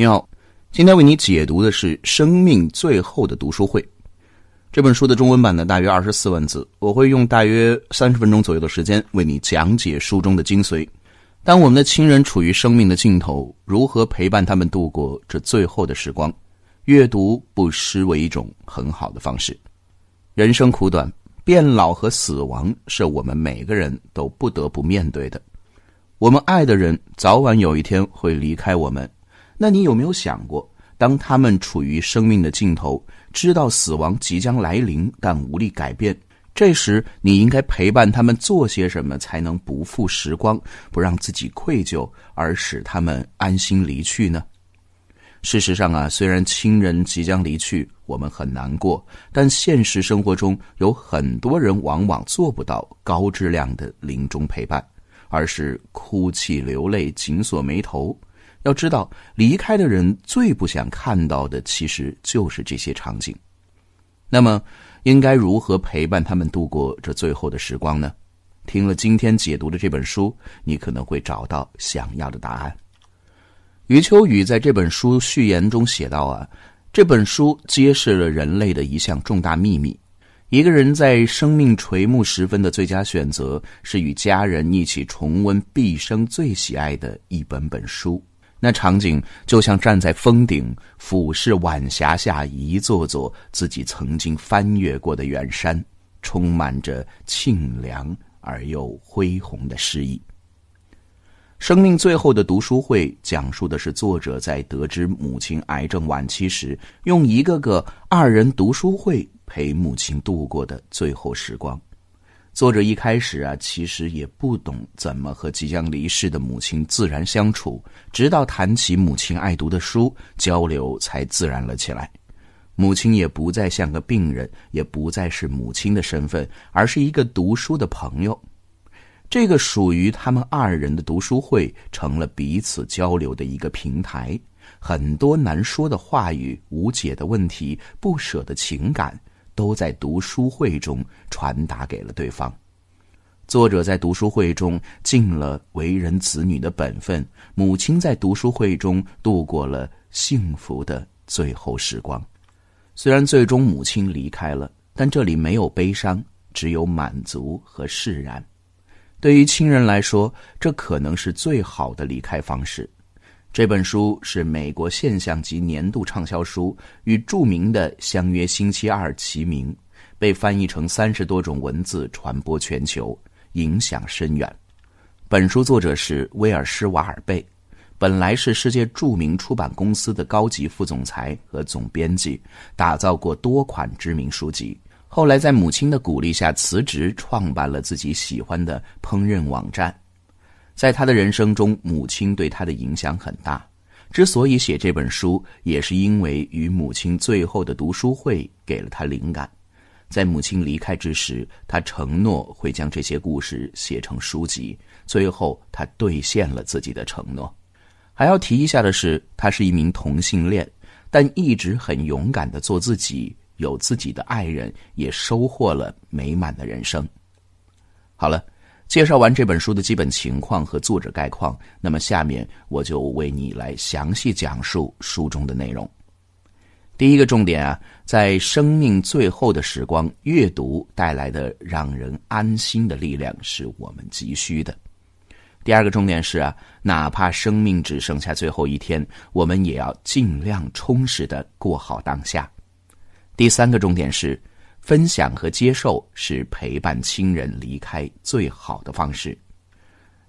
你好，今天为你解读的是《生命最后的读书会》这本书的中文版呢，大约二十四万字。我会用大约三十分钟左右的时间为你讲解书中的精髓。当我们的亲人处于生命的尽头，如何陪伴他们度过这最后的时光？阅读不失为一种很好的方式。人生苦短，变老和死亡是我们每个人都不得不面对的。我们爱的人早晚有一天会离开我们。那你有没有想过，当他们处于生命的尽头，知道死亡即将来临，但无力改变，这时你应该陪伴他们做些什么，才能不负时光，不让自己愧疚，而使他们安心离去呢？事实上啊，虽然亲人即将离去，我们很难过，但现实生活中有很多人往往做不到高质量的临终陪伴，而是哭泣流泪，紧锁眉头。要知道，离开的人最不想看到的，其实就是这些场景。那么，应该如何陪伴他们度过这最后的时光呢？听了今天解读的这本书，你可能会找到想要的答案。余秋雨在这本书序言中写道：“啊，这本书揭示了人类的一项重大秘密。一个人在生命垂暮时分的最佳选择，是与家人一起重温毕生最喜爱的一本本书。”那场景就像站在峰顶俯视晚霞下一座座自己曾经翻越过的远山，充满着沁凉而又恢宏的诗意。生命最后的读书会，讲述的是作者在得知母亲癌症晚期时，用一个个二人读书会陪母亲度过的最后时光。作者一开始啊，其实也不懂怎么和即将离世的母亲自然相处，直到谈起母亲爱读的书，交流才自然了起来。母亲也不再像个病人，也不再是母亲的身份，而是一个读书的朋友。这个属于他们二人的读书会，成了彼此交流的一个平台。很多难说的话语、无解的问题、不舍的情感。都在读书会中传达给了对方。作者在读书会中尽了为人子女的本分，母亲在读书会中度过了幸福的最后时光。虽然最终母亲离开了，但这里没有悲伤，只有满足和释然。对于亲人来说，这可能是最好的离开方式。这本书是美国现象级年度畅销书，与著名的《相约星期二》齐名，被翻译成三十多种文字，传播全球，影响深远。本书作者是威尔·施瓦尔贝，本来是世界著名出版公司的高级副总裁和总编辑，打造过多款知名书籍。后来在母亲的鼓励下辞职，创办了自己喜欢的烹饪网站。在他的人生中，母亲对他的影响很大。之所以写这本书，也是因为与母亲最后的读书会给了他灵感。在母亲离开之时，他承诺会将这些故事写成书籍。最后，他兑现了自己的承诺。还要提一下的是，他是一名同性恋，但一直很勇敢的做自己，有自己的爱人，也收获了美满的人生。好了。介绍完这本书的基本情况和作者概况，那么下面我就为你来详细讲述书中的内容。第一个重点啊，在生命最后的时光，阅读带来的让人安心的力量是我们急需的。第二个重点是啊，哪怕生命只剩下最后一天，我们也要尽量充实的过好当下。第三个重点是。分享和接受是陪伴亲人离开最好的方式。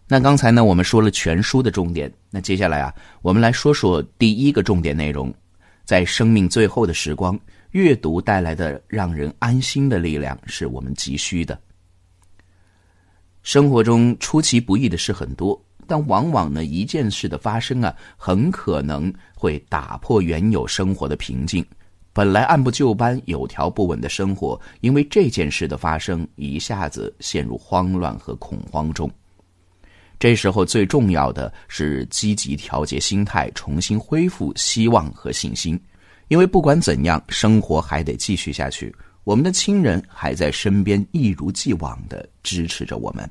那刚才呢，我们说了全书的重点。那接下来啊，我们来说说第一个重点内容：在生命最后的时光，阅读带来的让人安心的力量，是我们急需的。生活中出其不意的事很多，但往往呢，一件事的发生啊，很可能会打破原有生活的平静。本来按部就班、有条不紊的生活，因为这件事的发生，一下子陷入慌乱和恐慌中。这时候最重要的是积极调节心态，重新恢复希望和信心。因为不管怎样，生活还得继续下去，我们的亲人还在身边，一如既往的支持着我们。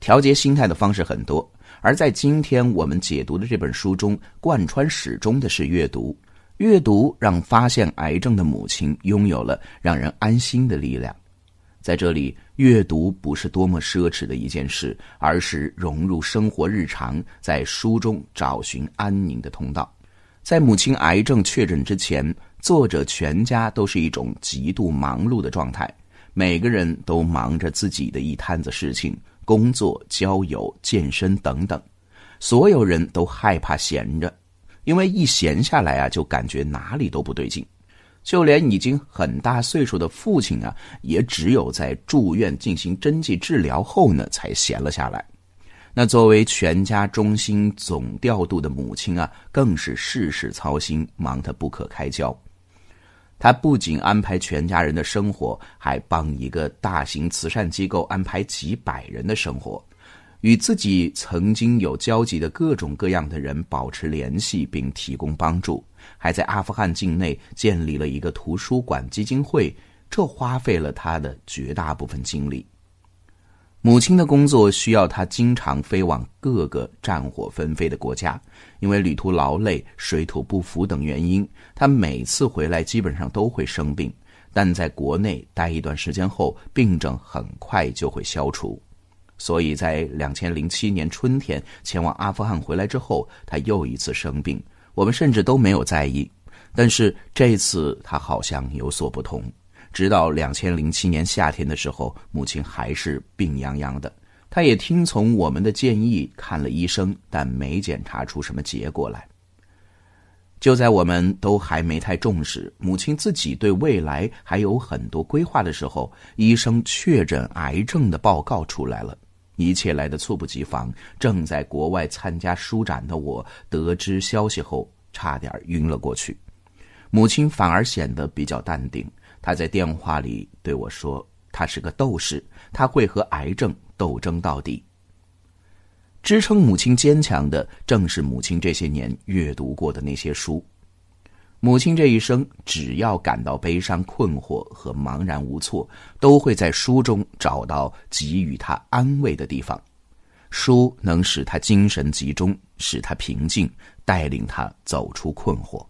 调节心态的方式很多，而在今天我们解读的这本书中，贯穿始终的是阅读。阅读让发现癌症的母亲拥有了让人安心的力量。在这里，阅读不是多么奢侈的一件事，而是融入生活日常，在书中找寻安宁的通道。在母亲癌症确诊之前，作者全家都是一种极度忙碌的状态，每个人都忙着自己的一摊子事情：工作、交友、健身等等。所有人都害怕闲着。因为一闲下来啊，就感觉哪里都不对劲，就连已经很大岁数的父亲啊，也只有在住院进行针剂治疗后呢，才闲了下来。那作为全家中心总调度的母亲啊，更是事事操心，忙得不可开交。她不仅安排全家人的生活，还帮一个大型慈善机构安排几百人的生活。与自己曾经有交集的各种各样的人保持联系，并提供帮助，还在阿富汗境内建立了一个图书馆基金会，这花费了他的绝大部分精力。母亲的工作需要他经常飞往各个战火纷飞的国家，因为旅途劳累、水土不服等原因，他每次回来基本上都会生病，但在国内待一段时间后，病症很快就会消除。所以在两千零七年春天前往阿富汗回来之后，他又一次生病。我们甚至都没有在意，但是这次他好像有所不同。直到两千零七年夏天的时候，母亲还是病怏怏的。他也听从我们的建议看了医生，但没检查出什么结果来。就在我们都还没太重视母亲自己对未来还有很多规划的时候，医生确诊癌症的报告出来了。一切来得猝不及防。正在国外参加书展的我得知消息后，差点晕了过去。母亲反而显得比较淡定。她在电话里对我说：“她是个斗士，她会和癌症斗争到底。”支撑母亲坚强的，正是母亲这些年阅读过的那些书。母亲这一生，只要感到悲伤、困惑和茫然无措，都会在书中找到给予她安慰的地方。书能使她精神集中，使她平静，带领她走出困惑。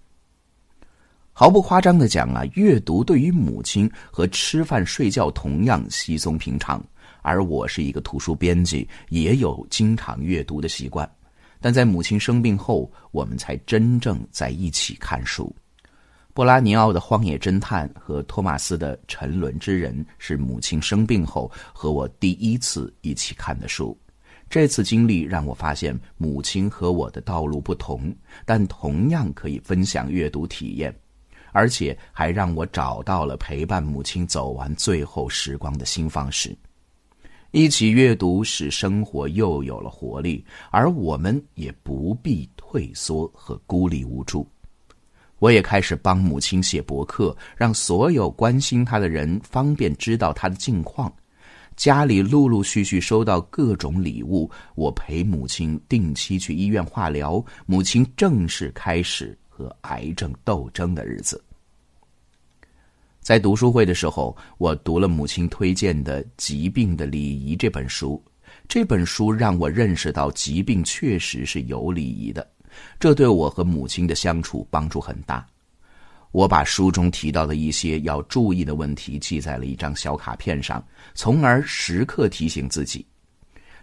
毫不夸张的讲啊，阅读对于母亲和吃饭、睡觉同样稀松平常。而我是一个图书编辑，也有经常阅读的习惯。但在母亲生病后，我们才真正在一起看书。波拉尼奥的《荒野侦探》和托马斯的《沉沦之人》是母亲生病后和我第一次一起看的书。这次经历让我发现，母亲和我的道路不同，但同样可以分享阅读体验，而且还让我找到了陪伴母亲走完最后时光的新方式。一起阅读使生活又有了活力，而我们也不必退缩和孤立无助。我也开始帮母亲写博客，让所有关心她的人方便知道她的近况。家里陆陆续续收到各种礼物，我陪母亲定期去医院化疗。母亲正式开始和癌症斗争的日子。在读书会的时候，我读了母亲推荐的《疾病的礼仪》这本书。这本书让我认识到，疾病确实是有礼仪的，这对我和母亲的相处帮助很大。我把书中提到的一些要注意的问题记在了一张小卡片上，从而时刻提醒自己。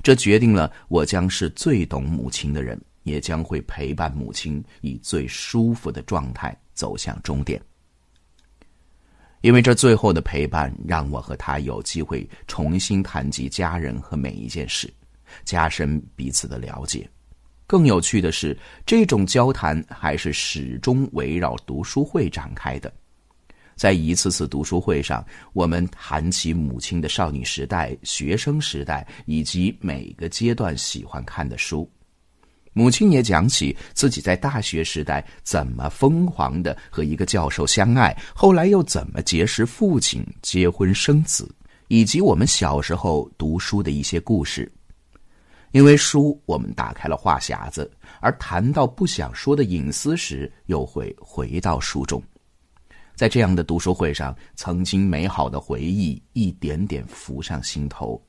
这决定了我将是最懂母亲的人，也将会陪伴母亲以最舒服的状态走向终点。因为这最后的陪伴，让我和他有机会重新谈及家人和每一件事，加深彼此的了解。更有趣的是，这种交谈还是始终围绕读书会展开的。在一次次读书会上，我们谈起母亲的少女时代、学生时代，以及每个阶段喜欢看的书。母亲也讲起自己在大学时代怎么疯狂的和一个教授相爱，后来又怎么结识父亲、结婚生子，以及我们小时候读书的一些故事。因为书，我们打开了话匣子；而谈到不想说的隐私时，又会回到书中。在这样的读书会上，曾经美好的回忆一点点浮上心头。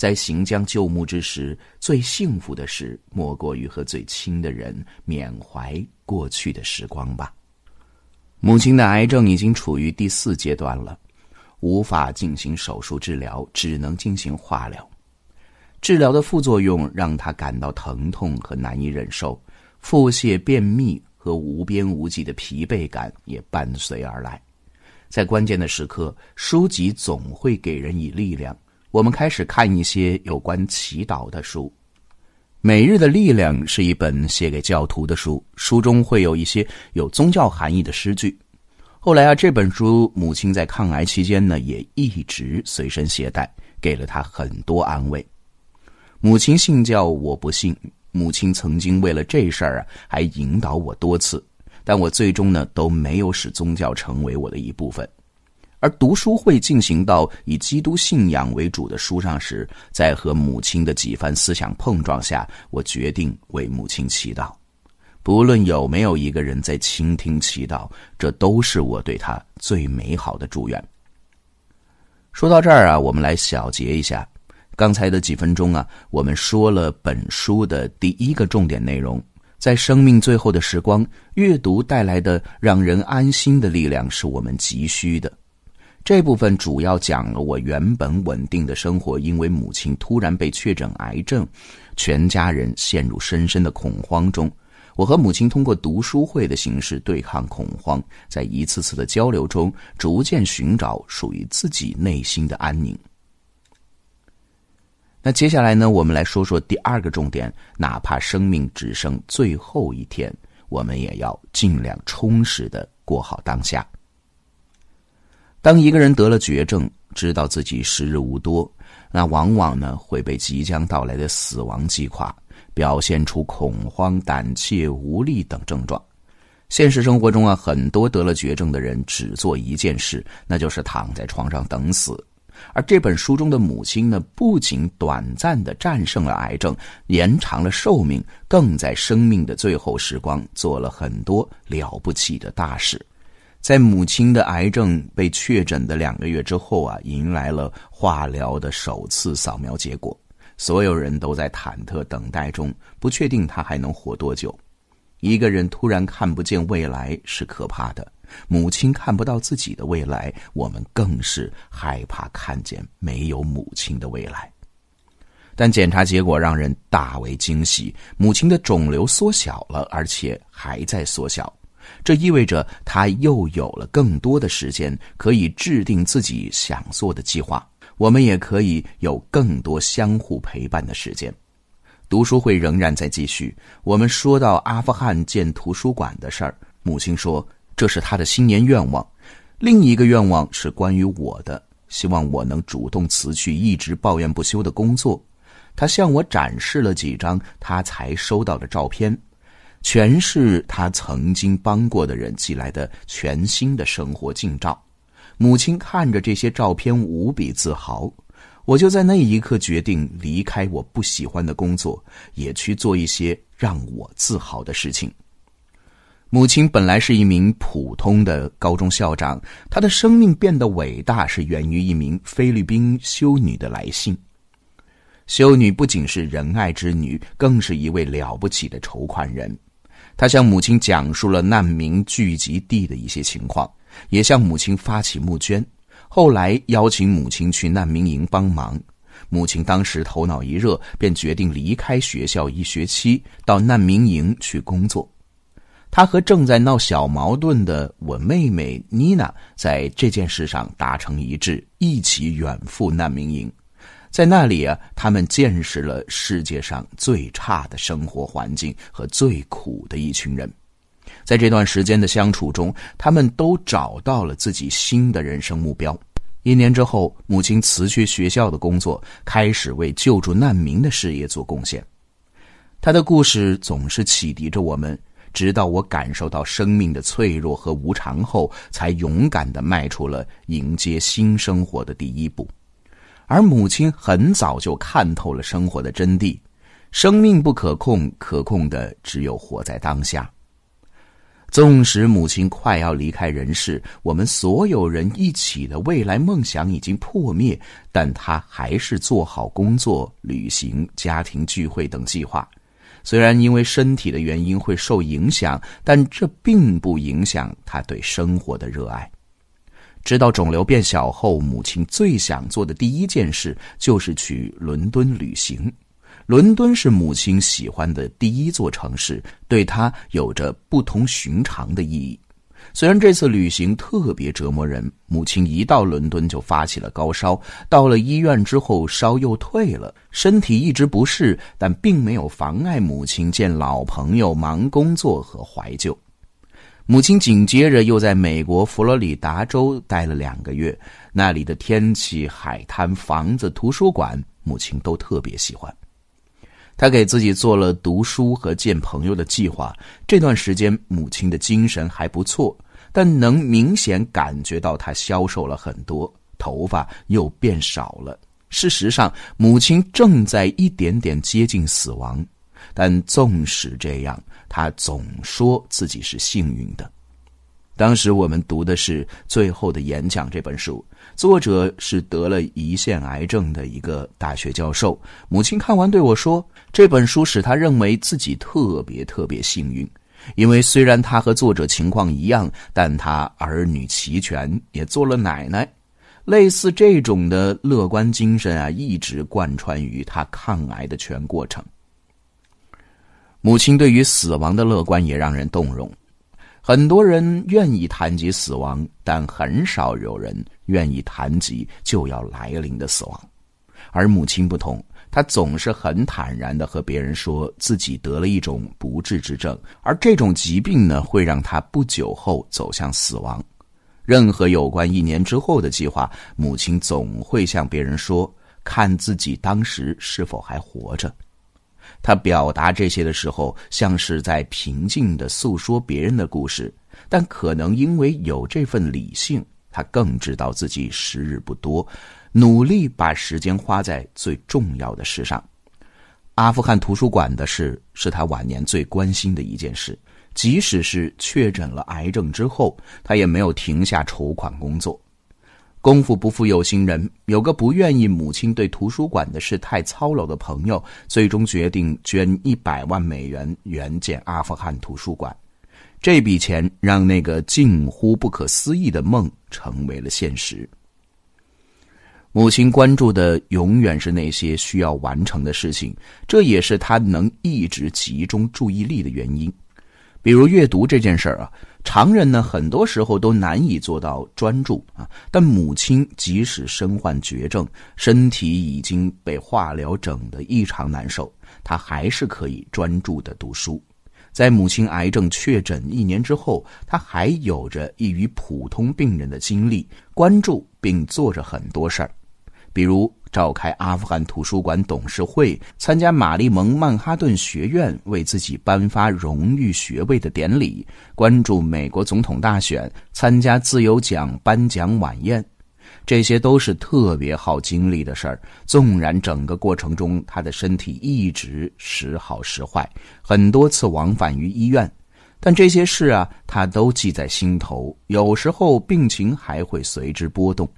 在行将就木之时，最幸福的事莫过于和最亲的人缅怀过去的时光吧。母亲的癌症已经处于第四阶段了，无法进行手术治疗，只能进行化疗。治疗的副作用让她感到疼痛和难以忍受，腹泻、便秘和无边无际的疲惫感也伴随而来。在关键的时刻，书籍总会给人以力量。我们开始看一些有关祈祷的书，《每日的力量》是一本写给教徒的书，书中会有一些有宗教含义的诗句。后来啊，这本书母亲在抗癌期间呢，也一直随身携带，给了他很多安慰。母亲信教，我不信。母亲曾经为了这事儿啊，还引导我多次，但我最终呢，都没有使宗教成为我的一部分。而读书会进行到以基督信仰为主的书上时，在和母亲的几番思想碰撞下，我决定为母亲祈祷，不论有没有一个人在倾听祈祷，这都是我对她最美好的祝愿。说到这儿啊，我们来小结一下刚才的几分钟啊，我们说了本书的第一个重点内容：在生命最后的时光，阅读带来的让人安心的力量是我们急需的。这部分主要讲了我原本稳定的生活，因为母亲突然被确诊癌症，全家人陷入深深的恐慌中。我和母亲通过读书会的形式对抗恐慌，在一次次的交流中，逐渐寻找属于自己内心的安宁。那接下来呢，我们来说说第二个重点：哪怕生命只剩最后一天，我们也要尽量充实的过好当下。当一个人得了绝症，知道自己时日无多，那往往呢会被即将到来的死亡击垮，表现出恐慌、胆怯、无力等症状。现实生活中啊，很多得了绝症的人只做一件事，那就是躺在床上等死。而这本书中的母亲呢，不仅短暂的战胜了癌症，延长了寿命，更在生命的最后时光做了很多了不起的大事。在母亲的癌症被确诊的两个月之后啊，迎来了化疗的首次扫描结果。所有人都在忐忑等待中，不确定她还能活多久。一个人突然看不见未来是可怕的，母亲看不到自己的未来，我们更是害怕看见没有母亲的未来。但检查结果让人大为惊喜，母亲的肿瘤缩小了，而且还在缩小。这意味着他又有了更多的时间，可以制定自己想做的计划。我们也可以有更多相互陪伴的时间。读书会仍然在继续。我们说到阿富汗建图书馆的事儿，母亲说这是他的新年愿望。另一个愿望是关于我的，希望我能主动辞去一直抱怨不休的工作。他向我展示了几张他才收到的照片。全是他曾经帮过的人寄来的全新的生活近照，母亲看着这些照片无比自豪。我就在那一刻决定离开我不喜欢的工作，也去做一些让我自豪的事情。母亲本来是一名普通的高中校长，她的生命变得伟大是源于一名菲律宾修女的来信。修女不仅是仁爱之女，更是一位了不起的筹款人。他向母亲讲述了难民聚集地的一些情况，也向母亲发起募捐。后来邀请母亲去难民营帮忙，母亲当时头脑一热，便决定离开学校一学期，到难民营去工作。他和正在闹小矛盾的我妹妹妮娜在这件事上达成一致，一起远赴难民营。在那里啊，他们见识了世界上最差的生活环境和最苦的一群人。在这段时间的相处中，他们都找到了自己新的人生目标。一年之后，母亲辞去学校的工作，开始为救助难民的事业做贡献。他的故事总是启迪着我们。直到我感受到生命的脆弱和无常后，才勇敢地迈出了迎接新生活的第一步。而母亲很早就看透了生活的真谛，生命不可控，可控的只有活在当下。纵使母亲快要离开人世，我们所有人一起的未来梦想已经破灭，但她还是做好工作、旅行、家庭聚会等计划。虽然因为身体的原因会受影响，但这并不影响她对生活的热爱。直到肿瘤变小后，母亲最想做的第一件事就是去伦敦旅行。伦敦是母亲喜欢的第一座城市，对她有着不同寻常的意义。虽然这次旅行特别折磨人，母亲一到伦敦就发起了高烧，到了医院之后烧又退了，身体一直不适，但并没有妨碍母亲见老朋友、忙工作和怀旧。母亲紧接着又在美国佛罗里达州待了两个月，那里的天气、海滩、房子、图书馆，母亲都特别喜欢。他给自己做了读书和见朋友的计划。这段时间，母亲的精神还不错，但能明显感觉到她消瘦了很多，头发又变少了。事实上，母亲正在一点点接近死亡，但纵使这样。他总说自己是幸运的。当时我们读的是《最后的演讲》这本书，作者是得了胰腺癌症的一个大学教授。母亲看完对我说：“这本书使他认为自己特别特别幸运，因为虽然他和作者情况一样，但他儿女齐全，也做了奶奶。”类似这种的乐观精神啊，一直贯穿于他抗癌的全过程。母亲对于死亡的乐观也让人动容。很多人愿意谈及死亡，但很少有人愿意谈及就要来临的死亡。而母亲不同，她总是很坦然的和别人说自己得了一种不治之症，而这种疾病呢，会让她不久后走向死亡。任何有关一年之后的计划，母亲总会向别人说：“看自己当时是否还活着。”他表达这些的时候，像是在平静的诉说别人的故事，但可能因为有这份理性，他更知道自己时日不多，努力把时间花在最重要的事上。阿富汗图书馆的事是他晚年最关心的一件事，即使是确诊了癌症之后，他也没有停下筹款工作。功夫不负有心人。有个不愿意母亲对图书馆的事太操劳的朋友，最终决定捐一百万美元援建阿富汗图书馆。这笔钱让那个近乎不可思议的梦成为了现实。母亲关注的永远是那些需要完成的事情，这也是她能一直集中注意力的原因。比如阅读这件事儿啊。常人呢，很多时候都难以做到专注啊。但母亲即使身患绝症，身体已经被化疗整得异常难受，她还是可以专注的读书。在母亲癌症确诊一年之后，她还有着异于普通病人的经历，关注并做着很多事儿，比如。召开阿富汗图书馆董事会，参加玛丽蒙曼哈顿学院为自己颁发荣誉学位的典礼，关注美国总统大选，参加自由奖颁奖晚宴，这些都是特别耗精力的事儿。纵然整个过程中他的身体一直时好时坏，很多次往返于医院，但这些事啊，他都记在心头，有时候病情还会随之波动。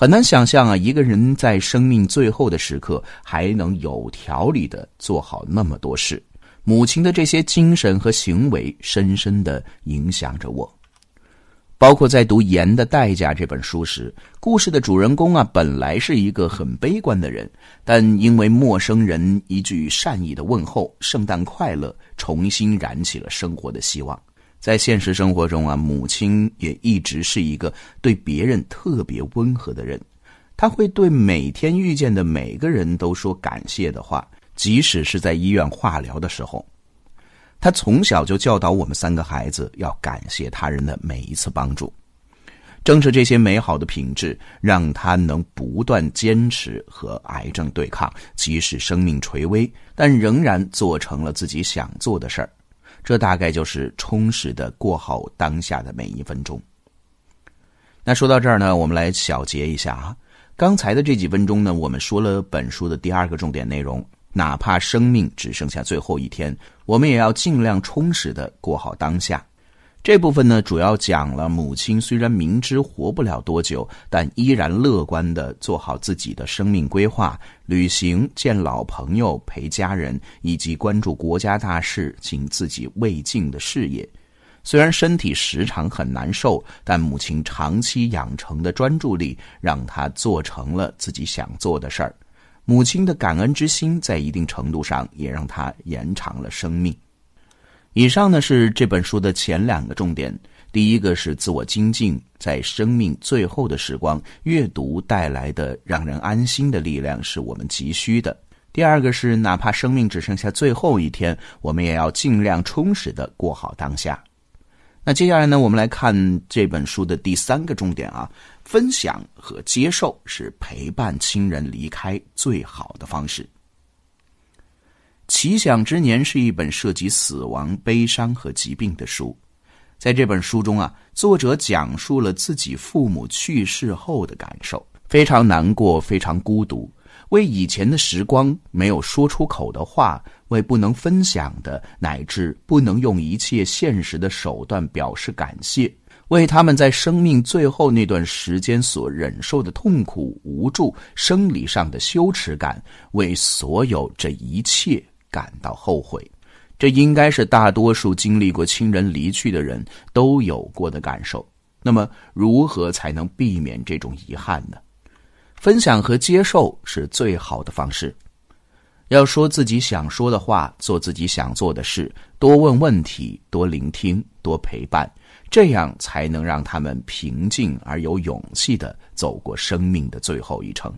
很难想象啊，一个人在生命最后的时刻还能有条理的做好那么多事。母亲的这些精神和行为深深的影响着我，包括在读《盐的代价》这本书时，故事的主人公啊，本来是一个很悲观的人，但因为陌生人一句善意的问候“圣诞快乐”，重新燃起了生活的希望。在现实生活中啊，母亲也一直是一个对别人特别温和的人。她会对每天遇见的每个人都说感谢的话，即使是在医院化疗的时候。她从小就教导我们三个孩子要感谢他人的每一次帮助。正是这些美好的品质，让她能不断坚持和癌症对抗，即使生命垂危，但仍然做成了自己想做的事儿。这大概就是充实的过好当下的每一分钟。那说到这儿呢，我们来小结一下啊，刚才的这几分钟呢，我们说了本书的第二个重点内容：哪怕生命只剩下最后一天，我们也要尽量充实的过好当下。这部分呢，主要讲了母亲虽然明知活不了多久，但依然乐观地做好自己的生命规划，旅行、见老朋友、陪家人，以及关注国家大事、尽自己未尽的事业。虽然身体时常很难受，但母亲长期养成的专注力，让她做成了自己想做的事儿。母亲的感恩之心，在一定程度上也让她延长了生命。以上呢是这本书的前两个重点，第一个是自我精进，在生命最后的时光，阅读带来的让人安心的力量是我们急需的。第二个是，哪怕生命只剩下最后一天，我们也要尽量充实的过好当下。那接下来呢，我们来看这本书的第三个重点啊，分享和接受是陪伴亲人离开最好的方式。《奇想之年》是一本涉及死亡、悲伤和疾病的书，在这本书中啊，作者讲述了自己父母去世后的感受，非常难过，非常孤独，为以前的时光没有说出口的话，为不能分享的，乃至不能用一切现实的手段表示感谢，为他们在生命最后那段时间所忍受的痛苦、无助、生理上的羞耻感，为所有这一切。感到后悔，这应该是大多数经历过亲人离去的人都有过的感受。那么，如何才能避免这种遗憾呢？分享和接受是最好的方式。要说自己想说的话，做自己想做的事，多问问题，多聆听，多陪伴，这样才能让他们平静而有勇气的走过生命的最后一程。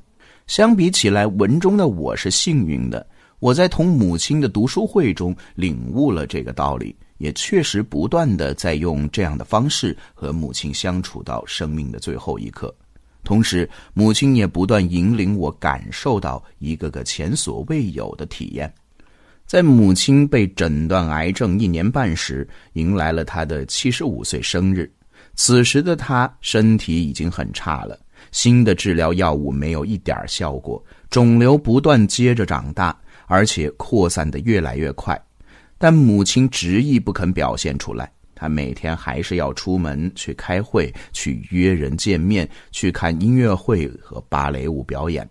相比起来，文中的我是幸运的。我在同母亲的读书会中领悟了这个道理，也确实不断的在用这样的方式和母亲相处到生命的最后一刻。同时，母亲也不断引领我感受到一个个前所未有的体验。在母亲被诊断癌症一年半时，迎来了她的七十五岁生日。此时的她身体已经很差了，新的治疗药物没有一点效果，肿瘤不断接着长大。而且扩散的越来越快，但母亲执意不肯表现出来。她每天还是要出门去开会、去约人见面、去看音乐会和芭蕾舞表演。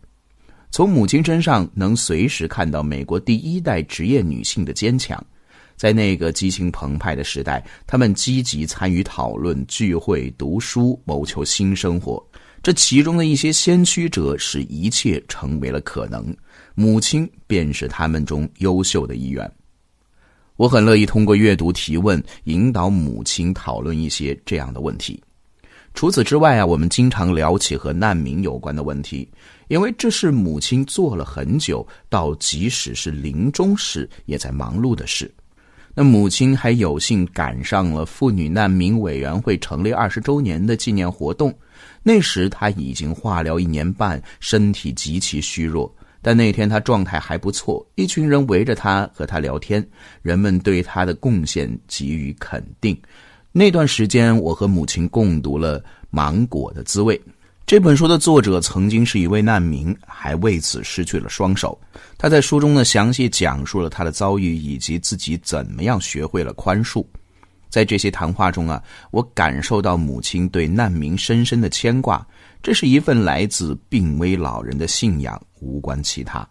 从母亲身上，能随时看到美国第一代职业女性的坚强。在那个激情澎湃的时代，她们积极参与讨论、聚会、读书，谋求新生活。这其中的一些先驱者，使一切成为了可能。母亲便是他们中优秀的一员。我很乐意通过阅读提问，引导母亲讨论一些这样的问题。除此之外啊，我们经常聊起和难民有关的问题，因为这是母亲做了很久，到即使是临终时也在忙碌的事。那母亲还有幸赶上了妇女难民委员会成立二十周年的纪念活动，那时她已经化疗一年半，身体极其虚弱。但那天他状态还不错，一群人围着他和他聊天，人们对他的贡献给予肯定。那段时间，我和母亲共读了《芒果的滋味》这本书的作者曾经是一位难民，还为此失去了双手。他在书中呢详细讲述了他的遭遇以及自己怎么样学会了宽恕。在这些谈话中啊，我感受到母亲对难民深深的牵挂，这是一份来自病危老人的信仰。无关其他，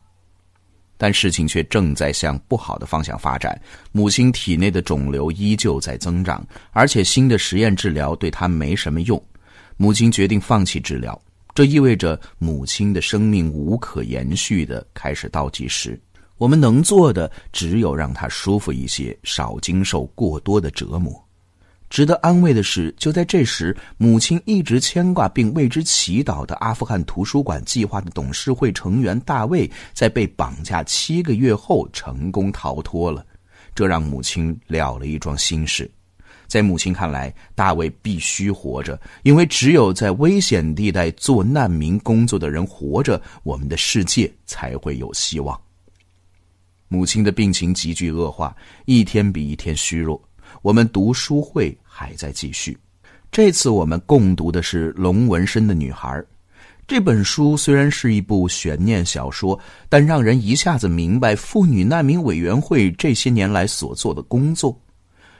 但事情却正在向不好的方向发展。母亲体内的肿瘤依旧在增长，而且新的实验治疗对她没什么用。母亲决定放弃治疗，这意味着母亲的生命无可延续的开始倒计时。我们能做的只有让她舒服一些，少经受过多的折磨。值得安慰的是，就在这时，母亲一直牵挂并为之祈祷的阿富汗图书馆计划的董事会成员大卫，在被绑架七个月后成功逃脱了，这让母亲了了一桩心事。在母亲看来，大卫必须活着，因为只有在危险地带做难民工作的人活着，我们的世界才会有希望。母亲的病情急剧恶化，一天比一天虚弱。我们读书会还在继续，这次我们共读的是《龙纹身的女孩》。这本书虽然是一部悬念小说，但让人一下子明白妇女难民委员会这些年来所做的工作。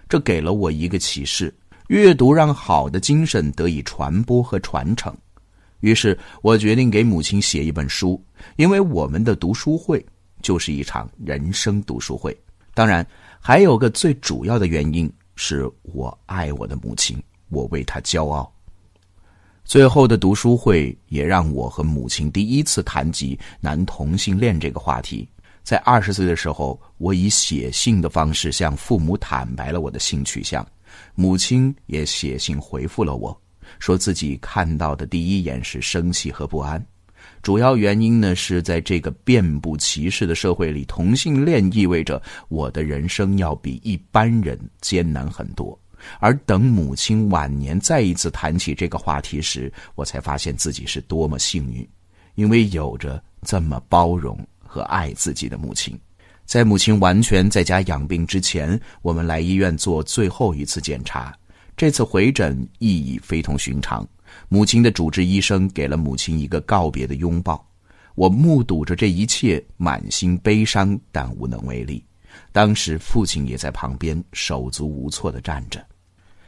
这给了我一个启示：阅读让好的精神得以传播和传承。于是我决定给母亲写一本书，因为我们的读书会就是一场人生读书会。当然。还有个最主要的原因是我爱我的母亲，我为她骄傲。最后的读书会也让我和母亲第一次谈及男同性恋这个话题。在二十岁的时候，我以写信的方式向父母坦白了我的性取向，母亲也写信回复了我，说自己看到的第一眼是生气和不安。主要原因呢，是在这个遍布歧视的社会里，同性恋意味着我的人生要比一般人艰难很多。而等母亲晚年再一次谈起这个话题时，我才发现自己是多么幸运，因为有着这么包容和爱自己的母亲。在母亲完全在家养病之前，我们来医院做最后一次检查。这次回诊意义非同寻常。母亲的主治医生给了母亲一个告别的拥抱，我目睹着这一切，满心悲伤但无能为力。当时父亲也在旁边，手足无措的站着。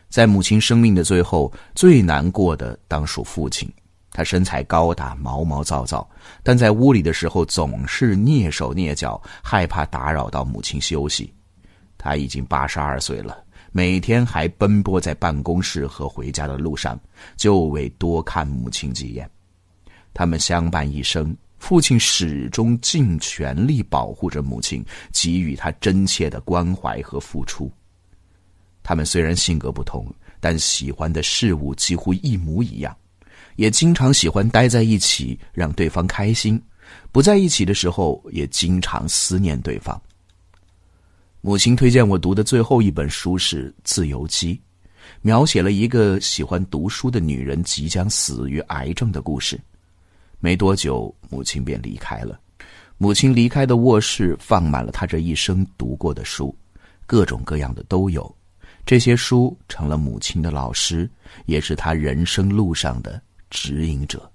在母亲生命的最后，最难过的当属父亲。他身材高大，毛毛躁躁，但在屋里的时候总是蹑手蹑脚，害怕打扰到母亲休息。他已经八十二岁了。每天还奔波在办公室和回家的路上，就为多看母亲几眼。他们相伴一生，父亲始终尽全力保护着母亲，给予他真切的关怀和付出。他们虽然性格不同，但喜欢的事物几乎一模一样，也经常喜欢待在一起，让对方开心。不在一起的时候，也经常思念对方。母亲推荐我读的最后一本书是《自由基》，描写了一个喜欢读书的女人即将死于癌症的故事。没多久，母亲便离开了。母亲离开的卧室放满了她这一生读过的书，各种各样的都有。这些书成了母亲的老师，也是她人生路上的指引者。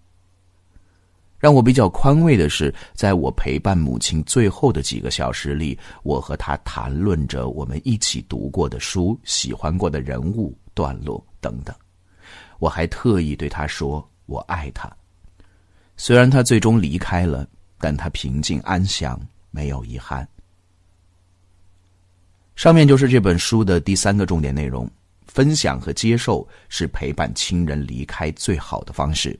让我比较宽慰的是，在我陪伴母亲最后的几个小时里，我和她谈论着我们一起读过的书、喜欢过的人物、段落等等。我还特意对她说：“我爱她。”虽然她最终离开了，但她平静安详，没有遗憾。上面就是这本书的第三个重点内容：分享和接受是陪伴亲人离开最好的方式。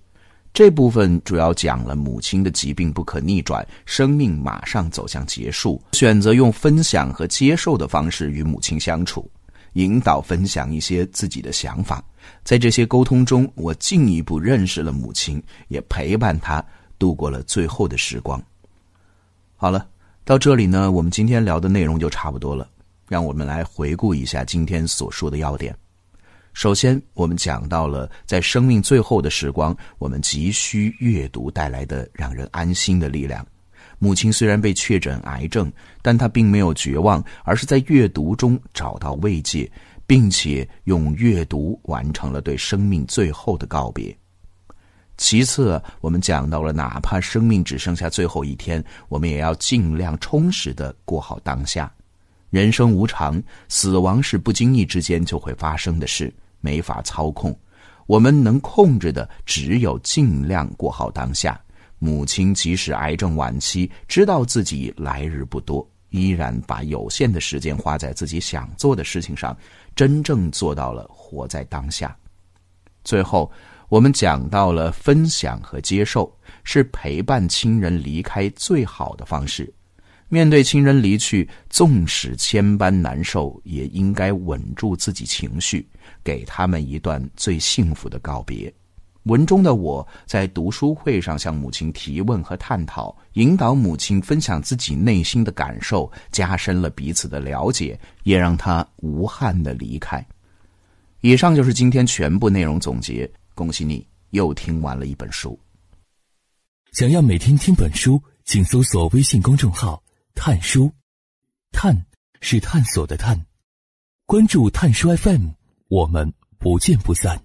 这部分主要讲了母亲的疾病不可逆转，生命马上走向结束，选择用分享和接受的方式与母亲相处，引导分享一些自己的想法。在这些沟通中，我进一步认识了母亲，也陪伴她度过了最后的时光。好了，到这里呢，我们今天聊的内容就差不多了。让我们来回顾一下今天所说的要点。首先，我们讲到了在生命最后的时光，我们急需阅读带来的让人安心的力量。母亲虽然被确诊癌症，但她并没有绝望，而是在阅读中找到慰藉，并且用阅读完成了对生命最后的告别。其次，我们讲到了哪怕生命只剩下最后一天，我们也要尽量充实的过好当下。人生无常，死亡是不经意之间就会发生的事。没法操控，我们能控制的只有尽量过好当下。母亲即使癌症晚期，知道自己来日不多，依然把有限的时间花在自己想做的事情上，真正做到了活在当下。最后，我们讲到了分享和接受是陪伴亲人离开最好的方式。面对亲人离去，纵使千般难受，也应该稳住自己情绪，给他们一段最幸福的告别。文中的我在读书会上向母亲提问和探讨，引导母亲分享自己内心的感受，加深了彼此的了解，也让她无憾的离开。以上就是今天全部内容总结。恭喜你又听完了一本书。想要每天听本书，请搜索微信公众号。探书，探是探索的探。关注探书 FM，我们不见不散。